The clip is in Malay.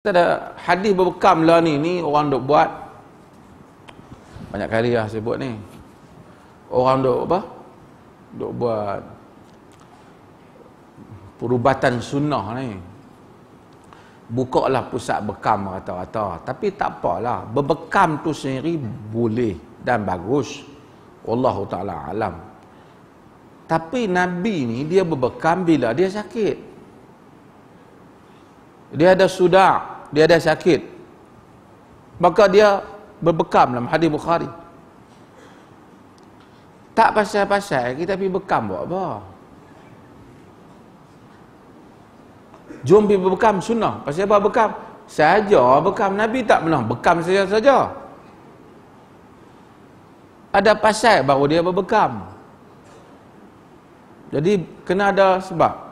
Kita ada hadis berbekam lah ni, ni orang duk buat. Banyak kali lah sebut ni. Orang duk apa? Duk buat perubatan sunnah ni. Bukalah pusat bekam rata-rata. Tapi tak apalah. Berbekam tu sendiri boleh dan bagus. Allah Ta'ala alam. Tapi Nabi ni dia berbekam bila dia sakit. Dia ada sudak dia ada sakit maka dia berbekam dalam hadis Bukhari tak pasal-pasal kita pergi bekam buat apa jom pergi berbekam sunnah pasal apa bekam saja bekam Nabi tak pernah bekam saja-saja ada pasal baru dia berbekam jadi kena ada sebab